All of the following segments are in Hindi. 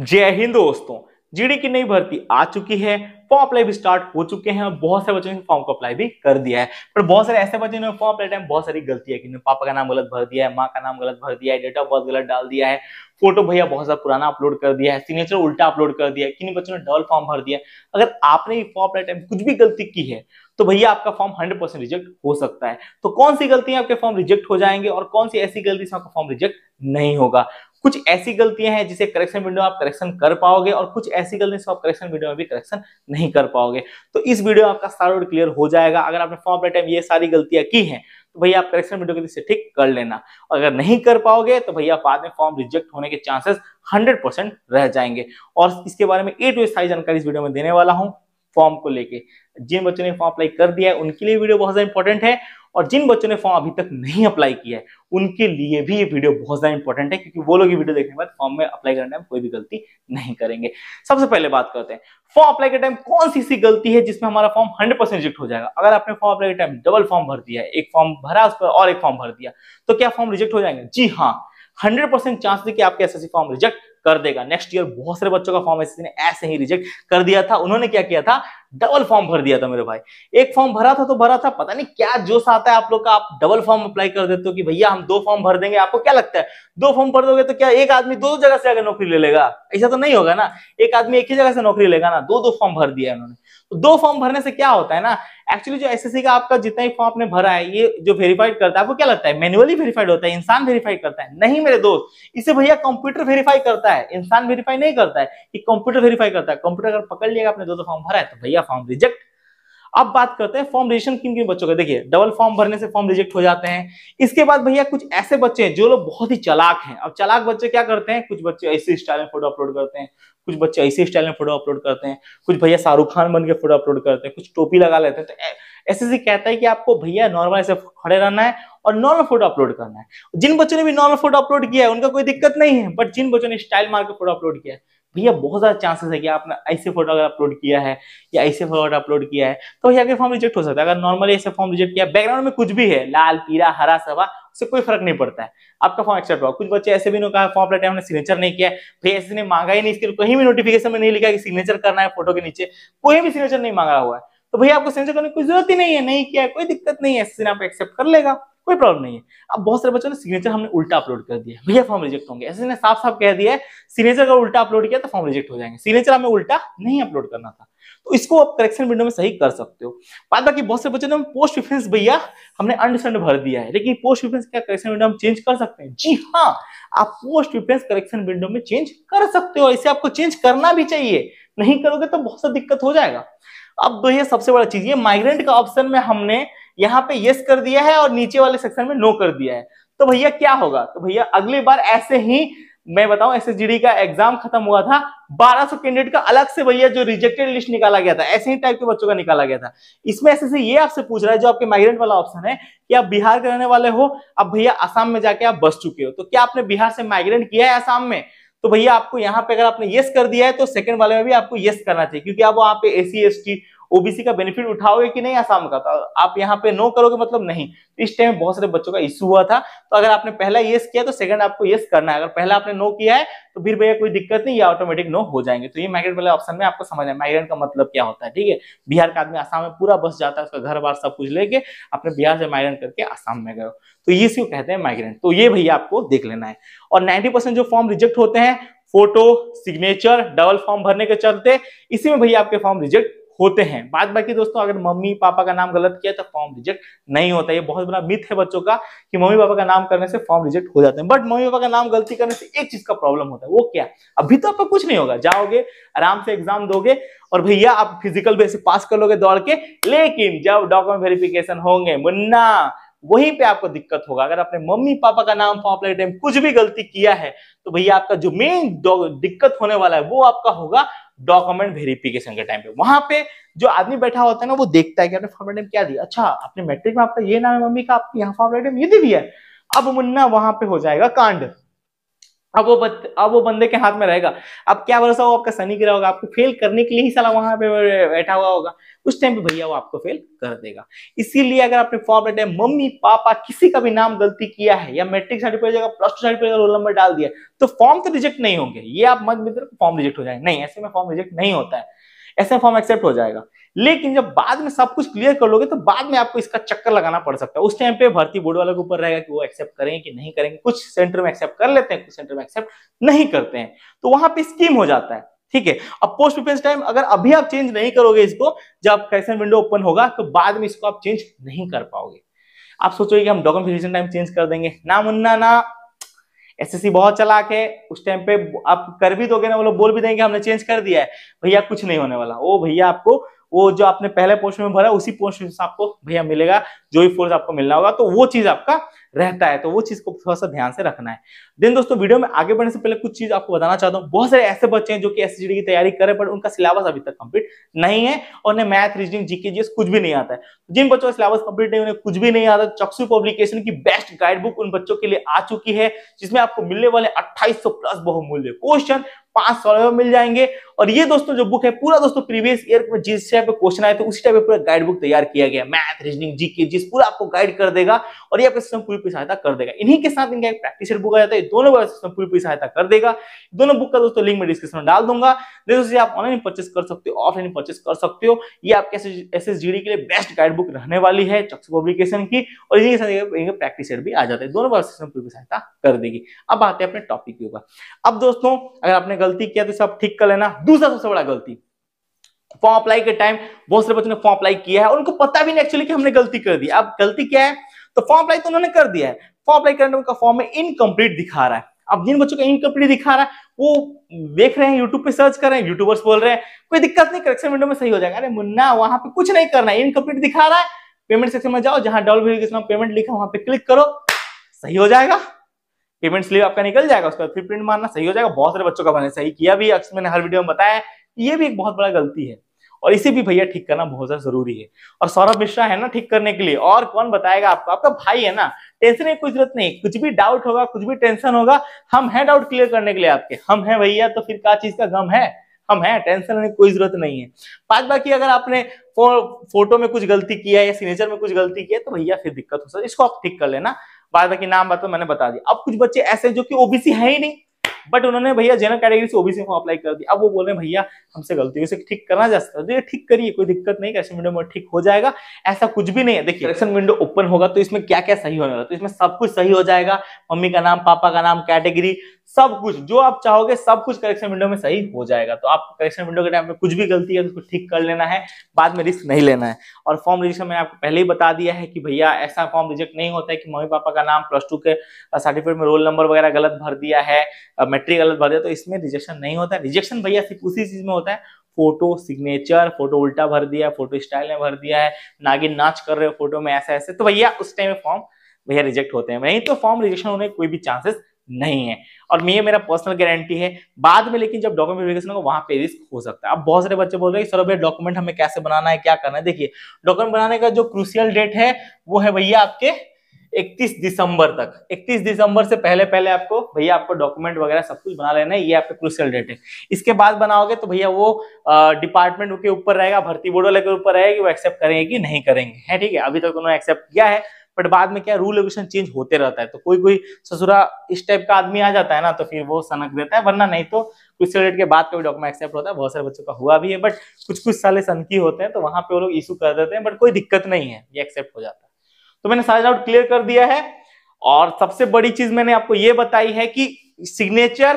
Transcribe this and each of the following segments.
जय हिंद दोस्तों जीडी की नई भर्ती आ चुकी है फॉर्म अप्लाई भी स्टार्ट हो चुके हैं और बहुत सारे बच्चों ने फॉर्म को अप्लाई भी कर दिया है पर बहुत सारे ऐसे बच्चे ने फॉर्म अप्लाई टाइम बहुत सारी गलती है कि पापा का नाम गलत भर दिया है माँ का नाम गलत भर दिया है डेट ऑफ बर्थ गलत डाल दिया है फोटो भैया बहुत सारा पुराना अपलोड कर दिया है सिग्नेचर उल्टा अपलोड कर दिया है किन्हीं बच्चों ने डबल फॉर्म भर दिया अगर आपने फॉर्म अपलाई टाइम कुछ भी गलती की है तो भैया आपका फॉर्म हंड्रेड रिजेक्ट हो सकता है तो कौन सी गलतियां आपके फॉर्म रिजेक्ट हो जाएंगे और कौन सी ऐसी गलती से आपका फॉर्म रिजेक्ट नहीं होगा कुछ ऐसी गलतियां हैं जिसे करेक्शन वीडियो में आप करेक्शन कर पाओगे और कुछ ऐसी गलतियां आप करेक्शन वीडियो में भी करेक्शन नहीं कर पाओगे तो इस वीडियो में आपका सारा क्लियर हो जाएगा अगर आपने फॉर्म टाइम ये सारी गलतियां की हैं तो भैया आप करेक्शन वीडियो के से ठीक कर लेना अगर नहीं कर पाओगे तो भैया बाद में फॉर्म रिजेक्ट होने के चांसेस हंड्रेड रह जाएंगे और इसके बारे में ए टू सारी जानकारी इस वीडियो में देने वाला हूँ फॉर्म को लेके जिन बच्चों ने फॉर्म अप्लाई कर दिया है उनके लिए वीडियो बहुत ज्यादा इंपॉर्टेंट है और जिन बच्चों ने फॉर्म अभी तक नहीं अप्लाई किया है उनके लिए भी ये वीडियो बहुत ज़्यादा इंपॉर्टेंट है क्योंकि वो लोग ये वीडियो देखने के बाद फॉर्म में अप्लाई करने में कोई भी गलती नहीं करेंगे सबसे पहले बात करते हैं फॉर्म अप्लाई के टाइम कौन सी सी गलती है जिसमें हमारा फॉर्म हंड्रेड परसेंट रिजेक्ट हो जाएगा अगर आपने फॉर्म अप्लाई के टाइम डबल फॉर्म भर दिया एक फॉर्म भरा उस पर और एक फॉर्म भर दिया तो क्या फॉर्म रिजेक्ट हो जाएंगे जी हाँ हंड्रेड परसेंट चांस है कि आपके एस फॉर्म रिजेक्ट कर देगा नेक्स्ट ईयर बहुत सारे बच्चों का फॉर्म ने ऐसे ही रिजेक्ट कर दिया था उन्होंने क्या किया था डबल फॉर्म भर दिया था मेरे भाई एक फॉर्म भरा था तो भरा था पता नहीं क्या जोश आता है आप लोग का आप डबल फॉर्म अप्लाई कर देते हो कि भैया हम दो फॉर्म भर देंगे आपको क्या लगता है दो फॉर्म भर दोगे तो क्या एक आदमी दो जगह से अगर नौकरी ले लेगा ऐसा तो नहीं होगा ना एक आदमी एक ही जगह से नौकरी लेगा ना दो दो फॉर्म भर दिया उन्होंने दो फॉर्म भरने से क्या होता है ना एक्चुअली जो एसएससी का आपका जितना ही फॉर्म आपने भरा है ये जो वेरीफाइड करता है आपको क्या लगता है मैनुअली वेरीफाइड होता है इंसान वेरीफाई करता है नहीं मेरे दोस्त इसे भैया कंप्यूटर वेरीफाई करता है इंसान वेरीफाई नहीं करता है कि कंप्यूटर वेरीफाई करता है कंप्यूटर अगर पकड़ लिया आपने दो दो फॉर्म भरा है तो भैया फॉर्म रिजेक्ट अब बात करते हैं फॉर्म रिजेक्शन किन किन बच्चों का देखिए डबल फॉर्म भरने से फॉर्म रिजेक्ट हो जाते हैं इसके बाद भैया कुछ ऐसे बच्चे हैं जो लोग बहुत ही चलाक हैं अब चलाक बच्चे क्या करते हैं कुछ बच्चे ऐसे स्टाइल में फोटो अपलोड करते हैं कुछ बच्चे ऐसे स्टाइल में फोटो अपलोड करते हैं कुछ भैया शाहरुख खान बन के फोटो अपलोड करते हैं कुछ टोपी लगा लेते हैं तो ऐसे से कहता है कि आपको भैया नॉर्मल ऐसे खड़े रहना है और नॉर्मल फोटो अपलोड करना है जिन बच्चों ने भी नॉर्मल फोटो अपलोड किया है उनका कोई दिक्कत नहीं है बट जिन बच्चों ने स्टाइल मार के फोटो अपलोड किया है भैया बहुत ज़्यादा चांसेस है कि आपने ऐसे फोटो अगर अपलोड किया है या ऐसे फोटो अपलोड किया है तो भैया आपके फॉर्म रिजेक्ट हो सकता है अगर नॉर्मली ऐसे फॉर्म रिजेक्ट किया बैकग्राउंड में कुछ भी है लाल पीला हरा सवा उससे कोई फर्क नहीं पड़ता है आपका फॉर्म एक्सेप्ट हुआ कुछ बच्चे ऐसे भी नहीं कहा फॉर्म अपलाइट हमने सिग्नेचर नहीं किया भैया ऐसे ने मांगा ही नहीं इसके कहीं भी नोटिफिकेशन में नहीं लिखा कि सिग्नेचर करना है फोटो के नीचे कोई भी सिग्नेचर नहीं मांगा हुआ है तो भैया आपको सिग्नेचर करने की कोई जरूरत ही नहीं है नहीं किया है कोई दिक्कत नहीं है ऐसे आप एक्सेप्ट कर लेगा कोई प्रॉब्लम नहीं है अब बहुत सारे बच्चों ने सिग्नेचर हमने उल्टा अपलोड कर दिया भैया फॉर्म रिजेक्ट होंगे ऐसे ने साफ साफ कह दिया है सिग्नेचर अगर उल्टा अपलोड किया तो फॉर्म रिजेक्ट हो जाएंगे सिग्नेचर हमें उल्टा नहीं अपलोड करना था तो इसको आप करेक्शन विंडो में सही कर सकते हो बात बाकी बहुत सारे बच्चों ने पोस्ट प्रिफरेंस भैया हमने अंडरस्टैंड भर दिया है लेकिन पोस्ट प्रिफरेंस क्या करेक्शन विंडो हम चेंज कर सकते हैं जी हाँ आप पोस्ट प्रिफरेंस करेक्शन विंडो में चेंज कर सकते हो इसे आपको चेंज करना भी चाहिए नहीं करोगे तो बहुत सा दिक्कत हो जाएगा अब भैया सबसे बड़ा चीज ये माइग्रेंट का ऑप्शन में हमने यहाँ पे यस कर दिया है और नीचे वाले सेक्शन में नो कर दिया है तो भैया क्या होगा तो भैया अगली बार ऐसे ही मैं बताऊं एसएसजीडी का एग्जाम खत्म हुआ था 1200 कैंडिडेट का अलग से भैया जो रिजेक्टेड लिस्ट निकाला गया था ऐसे ही टाइप के बच्चों का निकाला गया था इसमें ऐसे से ये आपसे पूछ रहा है जो आपके माइग्रेंट वाला ऑप्शन है कि आप बिहार के रहने वाले हो अब भैया आसाम में जाके आप बस चुके हो तो क्या आपने बिहार से माइग्रेंट किया है आसाम में तो भैया आपको यहाँ पे अगर आपने यस कर दिया है तो सेकंड वाले में भी आपको यस करना चाहिए क्योंकि आप वहाँ पे एसी एस ओबीसी का बेनिफिट उठाओगे कि नहीं आसाम का तो आप यहाँ पे नो करोगे मतलब नहीं तो इस टाइम बहुत सारे बच्चों का इश्यू हुआ था तो अगर आपने पहला येस किया तो सेकंड आपको येस करना है अगर पहला आपने नो किया है तो फिर भैया कोई दिक्कत नहीं ये ऑटोमेटिक नो हो जाएंगे तो ये माइग्रेंट वाले ऑप्शन में आपको समझ है माइग्रेंट का मतलब क्या होता है ठीक है बिहार का आदमी आसाम में पूरा बस जाता है उसका घर बार सब कुछ लेके अपने बिहार से माइग्रेंट करके आसाम में गए तो ये इसको कहते हैं माइग्रेंट तो ये भैया आपको देख लेना है और नाइनटी जो फॉर्म रिजेक्ट होते हैं फोटो सिग्नेचर डबल फॉर्म भरने के चलते इसी में भैया आपके फॉर्म रिजेक्ट होते हैं बात बाकी दोस्तों अगर मम्मी पापा का नाम गलत किया तो फॉर्म रिजेक्ट नहीं होता ये बहुत बड़ा मिथ है बच्चों का कि मम्मी पापा का नाम करने से फॉर्म रिजेक्ट हो जाते हैं बट मम्मी पापा का नाम गलती करने से एक चीज का प्रॉब्लम होता है वो क्या अभी तो आपका कुछ नहीं होगा जाओगे आराम से एग्जाम दोगे और भैया आप फिजिकल भी ऐसे पास कर लोगे दौड़ के लेकिन जब डॉक्यूमेंट वेरिफिकेशन होंगे मुन्ना वहीं पे आपको दिक्कत होगा अगर आपने मम्मी पापा का नाम फॉर्म अप्लाई टाइम कुछ भी गलती किया है तो भैया आपका जो मेन दिक्कत होने वाला है वो आपका होगा डॉक्यूमेंट वेरिफिकेशन के टाइम पे वहां पे जो आदमी बैठा होता है ना वो देखता है कि आपने फॉर्म क्या दिया अच्छा आपने मैट्रिक में आपका ये नाम है मम्मी का आपके यहाँ फॉर्म ये दे दिया अब मुन्ना वहां पे हो जाएगा कांड अब वो बत, अब वो बंदे के हाथ में रहेगा अब क्या भरोसा हो आपका सनी ग्रह होगा आपको फेल करने के लिए ही साला वहां पे बैठा हुआ होगा उस टाइम पे भैया वो आपको फेल कर देगा इसीलिए अगर आपने फॉर्म बैठे मम्मी पापा किसी का भी नाम गलती किया है या मैट्रिक सर्टिफिकेट जगह plus two certificate roll number डाल दिया तो फॉर्म तो रिजेक्ट नहीं होंगे ये आप मत मित्र फॉर्म रिजेक्ट हो जाएंगे नहीं ऐसे में फॉर्म रिजेक्ट नहीं होता है ऐसे फॉर्म एक्सेप्ट हो जाएगा लेकिन जब बाद में सब कुछ क्लियर कर लोगे तो बाद में आपको इसका चक्कर लगाना पड़ सकता है उस टाइम पे भर्ती बोर्ड वाले के ऊपर रहेगा कि वो एक्सेप्ट करेंगे कि नहीं करेंगे कुछ सेंटर में एक्सेप्ट कर लेते हैं कुछ सेंटर में एक्सेप्ट नहीं करते हैं तो वहां पर स्कीम हो जाता है ठीक है अब पोस्ट प्रिफरेंस टाइम अगर अभी आप चेंज नहीं करोगे इसको जब कैसे विंडो ओपन होगा तो बाद में इसको आप चेंज नहीं कर पाओगे आप सोचोगे कि हम डॉक्यूमेंटेशन टाइम चेंज कर देंगे ना मुन्ना ना एसएससी बहुत चलाक है उस टाइम पे आप कर भी दोगे ना वो लोग बोल भी देंगे हमने चेंज कर दिया है भैया कुछ नहीं होने वाला ओ भैया आपको वो जो आपने पहले पोस्ट में भरा उसी पोस्ट में आपको भैया मिलेगा जो भी फोर्स आपको मिलना होगा तो वो चीज आपका रहता है तो वो चीज को थोड़ा सा ध्यान से रखना है देन दोस्तों वीडियो में आगे बढ़ने से पहले कुछ चीज आपको बताना चाहता हूँ बहुत सारे ऐसे बच्चे हैं जो कि एस की तैयारी करें पर उनका सिलेबस अभी तक कंप्लीट नहीं है और उन्हें मैथ रीजनिंग जीके जीएस कुछ भी नहीं आता है तो जिन बच्चों का सिलेबस कंप्लीट नहीं उन्हें कुछ भी नहीं आता चक्सू पब्लिकेशन की बेस्ट गाइड बुक उन बच्चों के लिए आ चुकी है जिसमें आपको मिलने वाले अट्ठाईस प्लस बहुमूल्य क्वेश्चन पांच सौ मिल जाएंगे और ये दोस्तों जो बुक है पूरा दोस्तों प्रीवियस ईयर में जिस टाइप के क्वेश्चन आए थे उसी टाइप पूरा गाइड बुक तैयार किया गया मैथ रीजनिंग जीके जिस पूरा आपको गाइड कर देगा और ये आपके सिस्टम पूरी सहायता कर देगा इन्हीं के साथ इनका एक प्रैक्टिस बुक आ जाता है दोनों सिस्टम पूरी सहायता कर देगा दोनों बुक का दोस्तों लिंक में डिस्क्रिप्शन में डाल दूंगा जैसे आप ऑनलाइन परचेस कर सकते हो ऑफलाइन परचेस कर सकते हो ये आपके एस एस के लिए बेस्ट गाइड बुक रहने वाली है चक्स पब्लिकेशन की और इन्हीं के साथ प्रैक्टिस भी आ जाता है दोनों सिस्टम पूरी सहायता कर देगी अब आते हैं अपने टॉपिक के ऊपर अब दोस्तों अगर आपने गलती किया तो सब ठीक कर लेना दूसरा सबसे बड़ा गलती फॉर्म अप्लाई के टाइम बहुत सारे बच्चों ने फॉर्म अप्लाई किया है उनको पता भी नहीं एक्चुअली कि हमने गलती कर दी अब गलती क्या है तो फॉर्म अप्लाई तो उन्होंने कर दिया है फॉर्म अप्लाई करने का फॉर्म में इनकम्प्लीट दिखा रहा है अब जिन बच्चों का इनकम्प्लीट दिखा रहा है वो देख रहे हैं यूट्यूब पे सर्च कर रहे हैं यूट्यूबर्स बोल रहे हैं कोई दिक्कत नहीं करेक्शन विंडो में सही हो जाएगा अरे मुन्ना वहां पे कुछ नहीं करना है इनकम्प्लीट दिखा रहा है पेमेंट सेक्शन में जाओ जहां डबल पेमेंट लिखा वहां पे क्लिक करो सही हो जाएगा पेमेंट स्लिप आपका निकल जाएगा उसका फिर प्रिंट मारना सही हो जाएगा बहुत सारे बच्चों का मैंने सही किया भी अक्सर मैंने हर वीडियो में बताया ये भी एक बहुत बड़ा गलती है और इसे भी भैया ठीक करना बहुत ज्यादा जरूरी है और सौरभ मिश्रा है ना ठीक करने के लिए और कौन बताएगा आपको आपका भाई है ना टेंशन की कोई जरूरत नहीं कुछ भी डाउट होगा कुछ भी टेंशन होगा हम हैं डाउट क्लियर करने के लिए आपके हम हैं भैया तो फिर क्या चीज का गम है हम हैं टेंशन लेने की कोई जरूरत नहीं है पांच बाकी अगर आपने फो, फोटो में कुछ गलती किया है या सिग्नेचर में कुछ गलती किया है तो भैया फिर दिक्कत हो सकती इसको आप ठीक कर लेना बाद बाकी नाम बात तो मैंने बता दिया अब कुछ बच्चे ऐसे जो कि ओबीसी है ही नहीं बट उन्होंने भैया जनरल कैटेगरी से ओबीसी फॉर्म अप्लाई कर दिया अब वो बोल रहे हैं भैया हमसे गलती उसे ठीक करना जा सकता है तो ठीक करिए कोई दिक्कत नहीं कैसे विंडो में ठीक हो जाएगा ऐसा कुछ भी नहीं है देखिए करेक्शन विंडो ओपन होगा तो इसमें क्या क्या सही होने वाला तो इसमें सब कुछ सही हो जाएगा मम्मी का नाम पापा का नाम कैटेगरी सब कुछ जो आप चाहोगे सब कुछ करेक्शन विंडो में सही हो जाएगा तो आप करेक्शन विंडो के टाइम में कुछ भी गलती है तो उसको तो ठीक कर लेना है बाद में रिस्क नहीं लेना है और फॉर्म रिजेक्शन मैंने आपको पहले ही बता दिया है कि भैया ऐसा फॉर्म रिजेक्ट नहीं होता है कि मम्मी पापा का नाम प्लस टू के सर्टिफिकेट में रोल नंबर वगैरह गलत भर दिया है मेट्रिक गलत भर दिया तो इसमें रिजेक्शन नहीं होता है रिजेक्शन भैया सिर्फ उसी चीज में होता है फोटो सिग्नेचर फोटो उल्टा भर दिया है फोटो स्टाइल में भर दिया है नागिन नाच कर रहे हो फोटो में ऐसे ऐसे तो भैया उस टाइम में फॉर्म भैया रिजेक्ट होते हैं नहीं तो फॉर्म रिजेक्शन होने कोई भी चांसेस नहीं है और ये मेरा पर्सनल गारंटी है बाद में लेकिन जब डॉक्यूमेंट वेरिफिकेशन होगा वहाँ पे रिस्क हो सकता है अब बहुत सारे बच्चे बोल रहे हैं सर भैया डॉक्यूमेंट हमें कैसे बनाना है क्या करना है देखिए डॉक्यूमेंट बनाने का जो क्रूशियल डेट है वो है भैया आपके 31 दिसंबर तक 31 दिसंबर से पहले पहले आपको भैया आपको डॉक्यूमेंट वगैरह सब कुछ बना लेना है ये आपका क्रूशियल डेट है इसके बाद बनाओगे तो भैया वो डिपार्टमेंट के ऊपर रहेगा भर्ती बोर्ड वाले के ऊपर रहेगा कि वो एक्सेप्ट करेंगे कि नहीं करेंगे है ठीक है अभी तक तो उन्होंने एक्सेप्ट किया है बट बाद में क्या रूल रेगुलेशन चेंज होते रहता है तो कोई कोई ससुरा इस टाइप का आदमी आ जाता है ना तो फिर वो सनक देता है वरना नहीं तो कुछ रिलेट के बाद का डॉक्यूमेंट एक्सेप्ट होता है बहुत सारे बच्चों का हुआ भी है बट कुछ कुछ साले सनकी होते हैं तो वहां पर वो लोग इशू कर देते हैं बट कोई दिक्कत नहीं है ये एक्सेप्ट हो जाता है तो मैंने सारे डाउट क्लियर कर दिया है और सबसे बड़ी चीज मैंने आपको ये बताई है कि सिग्नेचर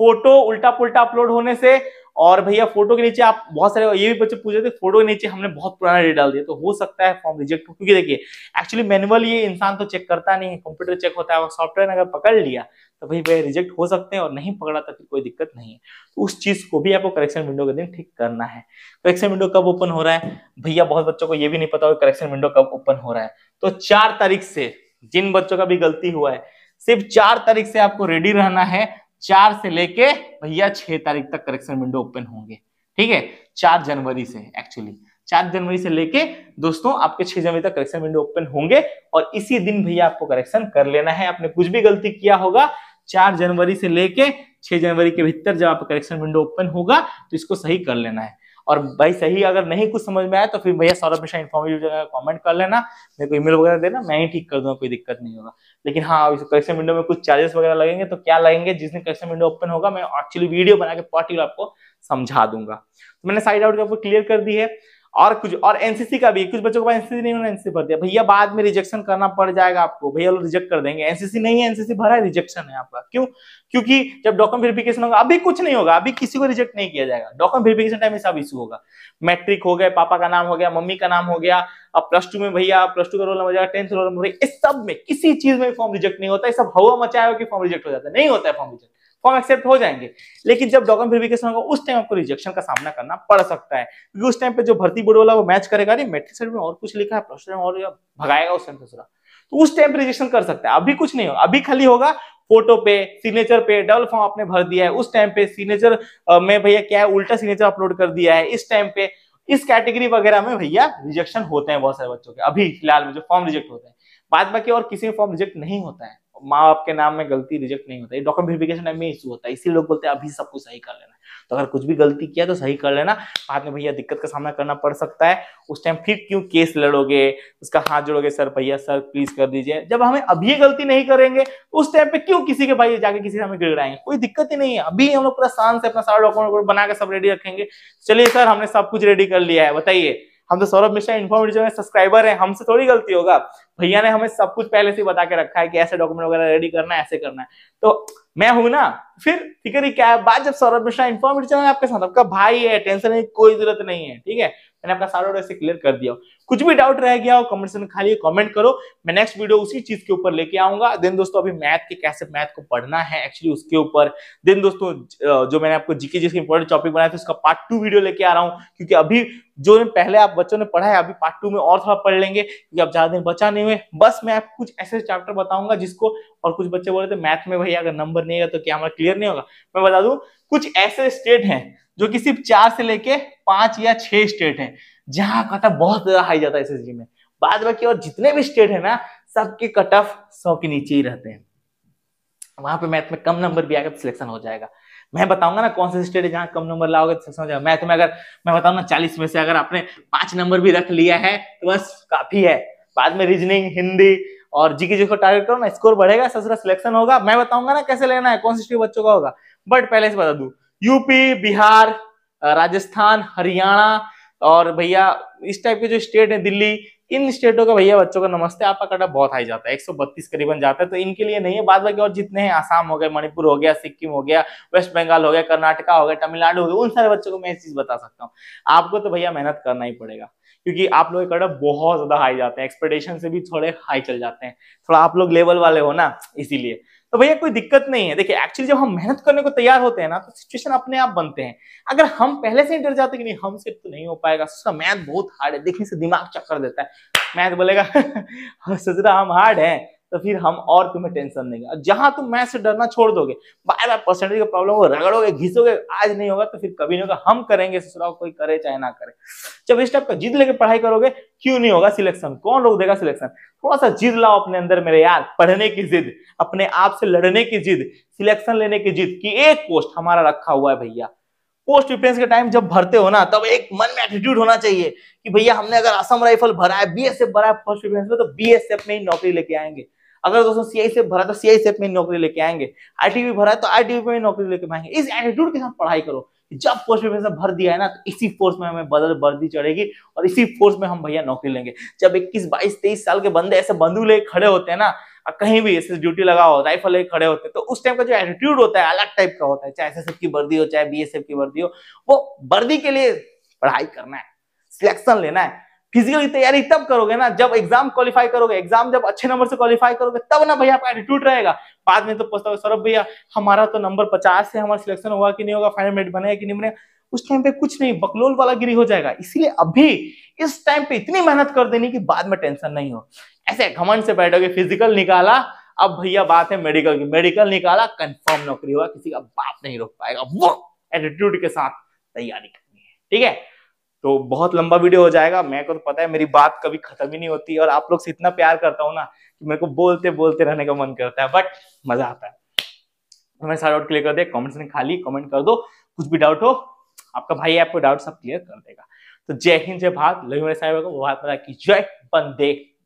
फोटो उल्टा पुल्टा अपलोड होने से और भैया फोटो के नीचे आप बहुत सारे ये भी बच्चे पूछ रहे थे फोटो के नीचे हमने बहुत पुराना डेट डाल दिया तो हो सकता है फॉर्म रिजेक्ट क्योंकि देखिए एक्चुअली मैनुअल ये इंसान तो चेक करता नहीं है कंप्यूटर चेक होता है और सॉफ्टवेयर अगर पकड़ लिया तो भाई भैया रिजेक्ट हो सकते हैं और नहीं पकड़ा तो फिर कोई दिक्कत नहीं है तो उस चीज को भी आपको करेक्शन विंडो के दिन ठीक करना है करेक्शन विंडो कब ओपन हो रहा है भैया बहुत बच्चों को ये भी नहीं पता होगा करेक्शन विंडो कब ओपन हो रहा है तो चार तारीख से जिन बच्चों का भी गलती हुआ है सिर्फ चार तारीख से आपको रेडी रहना है चार से लेके भैया छह तारीख तक करेक्शन विंडो ओपन होंगे ठीक है चार जनवरी से एक्चुअली चार जनवरी से लेके दोस्तों आपके छह जनवरी तक करेक्शन विंडो ओपन होंगे और इसी दिन भैया आपको करेक्शन कर लेना है आपने कुछ भी गलती किया होगा चार जनवरी से लेके छह जनवरी के भीतर जब आपका करेक्शन विंडो ओपन होगा तो इसको सही कर लेना है और भाई सही अगर नहीं कुछ समझ में आया तो फिर भैया सौरभ मिश्रा इन्फॉर्मेटिव जगह कमेंट कर लेना मेरे को ईमेल वगैरह देना मैं ही ठीक कर दूंगा कोई दिक्कत नहीं होगा लेकिन हाँ करेक्शन विंडो में कुछ चार्जेस वगैरह लगेंगे तो क्या लगेंगे जिस दिन विंडो ओपन होगा मैं एक्चुअली वीडियो बना के पर्टिकुलर आपको समझा दूंगा तो मैंने साइड आउट आपको क्लियर कर दी है और कुछ और एनसीसी का भी कुछ बच्चों के पास एनसीसी नहीं होना एनसीसी भर दिया भैया बाद में रिजेक्शन करना पड़ जाएगा आपको भैया लोग रिजेक्ट कर देंगे एनसीसी नहीं है एनसीसी भरा है रिजेक्शन है आपका क्यों क्योंकि जब डॉक्यूमेंट वेरिफिकेशन होगा अभी कुछ नहीं होगा अभी किसी को रिजेक्ट नहीं किया जाएगा डॉक्यूमेंट वेरिफिकेशन टाइम में सब इशू होगा मैट्रिक हो गया पापा का नाम हो गया मम्मी का नाम हो गया अब प्लस टू में भैया प्लस टू का रोल नंबर हो जाएगा टेंथ रोल नंबर इस सब में किसी चीज में फॉर्म रिजेक्ट नहीं होता है सब हवा मचाया हो कि फॉर्म रिजेक्ट हो जाता है नहीं होता है फॉर्म रिजेक्ट फॉर्म एक्सेप्ट हो जाएंगे लेकिन जब डॉक्यूमेंट वेरिफिकेशन होगा उस टाइम आपको रिजेक्शन का सामना करना पड़ सकता है क्योंकि उस टाइम पे जो भर्ती बोर्ड वाला वो मैच करेगा नहीं मैट्रिक में और कुछ लिखा है प्रश्न और भगाएगा उस टाइम दूसरा तो उस टाइम पे रिजेक्शन कर सकता है अभी कुछ नहीं होगा अभी खाली होगा फोटो पे सिग्नेचर पे डबल फॉर्म आपने भर दिया है उस टाइम पे सिग्नेचर में भैया क्या है उल्टा सिग्नेचर अपलोड कर दिया है इस टाइम पे इस कैटेगरी वगैरह में भैया रिजेक्शन होते हैं बहुत सारे बच्चों के अभी फिलहाल में जो फॉर्म रिजेक्ट होते हैं बाद बाकी और किसी में फॉर्म रिजेक्ट नहीं होता है माँ बाप के नाम में गलती रिजेक्ट नहीं होता है डॉक्यूमेंट वेरिफिकेशन टाइम में इशू होता है इसी लोग बोलते हैं अभी सब कुछ सही कर लेना तो अगर कुछ भी गलती किया तो सही कर लेना बाद में भैया दिक्कत का सामना करना पड़ सकता है उस टाइम फिर क्यों केस लड़ोगे उसका हाथ जोड़ोगे सर भैया सर प्लीज कर दीजिए जब हमें अभी गलती नहीं करेंगे उस टाइम पे क्यों किसी के भाई जाके किसी से हमें गिड़ाएंगे कोई दिक्कत ही नहीं है अभी हम लोग पूरा शान से अपना सारा डॉक्यूमेंट बना के सब रेडी रखेंगे चलिए सर हमने सब कुछ रेडी कर लिया है बताइए हम तो सौरभ मिश्रा इन्फॉर्मेटिव में सब्सक्राइबर है हमसे थोड़ी गलती होगा भैया ने हमें सब कुछ पहले से बता के रखा है कि ऐसे डॉक्यूमेंट वगैरह रेडी करना है ऐसे करना है तो मैं हूं ना फिर ठीक है क्या बात जब सौरभ मिश्रा इन्फॉर्मेटिव आपके साथ आपका भाई है टेंशन की कोई जरूरत नहीं है ठीक है मैंने आपका सारा डाउट ऐसे क्लियर कर दिया कुछ भी डाउट रह गया हो कमेंट से खाली कमेंट करो मैं नेक्स्ट वीडियो उसी चीज के ऊपर लेके आऊंगा देन दोस्तों अभी मैथ के कैसे मैथ को पढ़ना है एक्चुअली उसके ऊपर देन दोस्तों जो मैंने आपको जीके जिसके इंपॉर्टेंट टॉपिक बनाया था उसका पार्ट टू वीडियो लेके आ रहा हूँ क्योंकि अभी जो पहले आप बच्चों ने पढ़ा है अभी पार्ट टू में और थोड़ा पढ़ लेंगे क्योंकि अब ज्यादा दिन बचा नहीं हुए बस मैं आपको कुछ ऐसे चैप्टर बताऊंगा जिसको और कुछ बच्चे बोल रहे थे मैथ में भाई अगर नंबर नहीं है तो क्या हमारा क्लियर नहीं होगा मैं बता दूं कुछ ऐसे स्टेट हैं जो कि सिर्फ चार से लेके पांच या छह स्टेट हैं जहां कट ऑफ बहुत ज्यादा हाई जाता है एसएसजी में बाद बाकी और जितने भी स्टेट है ना सबके कट ऑफ सौ के नीचे ही रहते हैं वहां पे मैथ में कम नंबर भी आएगा तो सिलेक्शन हो जाएगा मैं बताऊंगा ना कौन से स्टेट है जहाँ कम नंबर लाओगे तो सिलेक्शन हो जाएगा मैथ में अगर मैं बताऊंगा ना चालीस में से अगर आपने पांच नंबर भी रख लिया है तो बस काफी है बाद में रीजनिंग हिंदी और जी की जिसको टारगेट करो ना स्कोर बढ़ेगा सबसे सिलेक्शन होगा मैं बताऊंगा ना कैसे लेना है कौन से स्टेट बच्चों का होगा बट पहले से बता दू यूपी बिहार राजस्थान हरियाणा और भैया इस टाइप के जो स्टेट है दिल्ली इन स्टेटों का भैया बच्चों का नमस्ते आपका कटा बहुत हाई जाता है 132 करीबन जाता है तो इनके लिए नहीं है बाद बाकी और जितने हैं आसाम हो गए मणिपुर हो गया सिक्किम हो गया वेस्ट बंगाल हो गया कर्नाटका हो गया तमिलनाडु हो गया उन सारे बच्चों को मैं इस चीज बता सकता हूँ आपको तो भैया मेहनत करना ही पड़ेगा क्योंकि आप लोग कटा बहुत ज्यादा हाई जाते हैं एक्सपेक्टेशन से भी थोड़े हाई चल जाते हैं थोड़ा आप लोग लेवल वाले हो ना इसीलिए तो भैया कोई दिक्कत नहीं है देखिए एक्चुअली जब हम मेहनत करने को तैयार होते हैं ना तो सिचुएशन अपने आप बनते हैं अगर हम पहले से ही डर जाते कि नहीं हमसे तो नहीं हो पाएगा सर मैथ बहुत हार्ड है देखने से दिमाग चक्कर देता है मैथ बोलेगा सजरा हम हार्ड है तो फिर हम और तुम्हें टेंशन देंगे जहां तुम मैथ से डरना छोड़ दोगे बाय बाय परसेंटेज का प्रॉब्लम रगड़ोगे घिसोगे आज नहीं होगा तो फिर कभी नहीं होगा हम करेंगे ससुराल कोई करे चाहे ना करे जब इस टाइप का जिद लेके पढ़ाई करोगे क्यों नहीं होगा सिलेक्शन कौन रोक देगा सिलेक्शन थोड़ा सा जिद लाओ अपने अंदर मेरे यार पढ़ने की जिद अपने आप से लड़ने की जिद सिलेक्शन लेने की जिद की एक पोस्ट हमारा रखा हुआ है भैया पोस्ट प्रिफरेंस के टाइम जब भरते हो ना तब एक मन में एटीट्यूड होना चाहिए कि भैया हमने अगर असम राइफल भरा है बीएसएफ भरा है पोस्ट में तो बीएसएफ में ही नौकरी लेके आएंगे अगर दोस्तों सीआई से भरा तो सीआई सेफ में नौकरी लेके आएंगे आईटीबी भरा है तो आईटीबी में नौकरी लेके आएंगे इस एटीट्यूड के साथ पढ़ाई करो जब फोर्स प्रिपरेशन भर दिया है ना तो इसी फोर्स में हमें बदल वर्दी चढ़ेगी और इसी फोर्स में हम भैया नौकरी लेंगे जब 21, 22, 23 साल के बंदे ऐसे बंदूक लेके खड़े होते हैं ना कहीं भी ऐसे ड्यूटी लगा हो राइफल लेके खड़े होते हैं तो उस टाइम का जो एटीट्यूड होता है अलग टाइप का होता है चाहे एस की वर्दी हो चाहे बी की वर्दी हो वो वर्दी के लिए पढ़ाई करना है सिलेक्शन लेना है फिजिकल की तैयारी तब करोगे ना जब एग्जाम क्वालिफाई करोगे एग्जाम जब अच्छे नंबर से क्वालिफाई करोगे तब ना भैया आपका एटीट्यूड रहेगा बाद में तो पछताओगे सौरभ भैया हमारा तो नंबर पचास से हमारा सिलेक्शन हुआ कि नहीं होगा फाइनल मेट बने कि नहीं बने उस टाइम पे कुछ नहीं बकलोल वाला गिरी हो जाएगा इसीलिए अभी इस टाइम पे इतनी मेहनत कर देनी कि बाद में टेंशन नहीं हो ऐसे घमंड से बैठोगे फिजिकल निकाला अब भैया बात है मेडिकल की मेडिकल निकाला कंफर्म नौकरी होगा किसी का बाप नहीं रोक पाएगा वो एटीट्यूड के साथ तैयारी करनी है ठीक है तो बहुत लंबा वीडियो हो जाएगा मैं को तो पता है मेरी बात कभी खत्म ही नहीं होती और आप लोग से इतना प्यार करता हूँ ना कि मेरे को बोलते बोलते रहने का मन करता है बट मजा आता है हमें सारा डाउट क्लियर कर दे कॉमेंट से खाली कॉमेंट कर दो कुछ भी डाउट हो आपका भाई आपको डाउट सब क्लियर कर देगा तो जय हिंद जय भारत लवि साहब को भारत पता की जय बंदे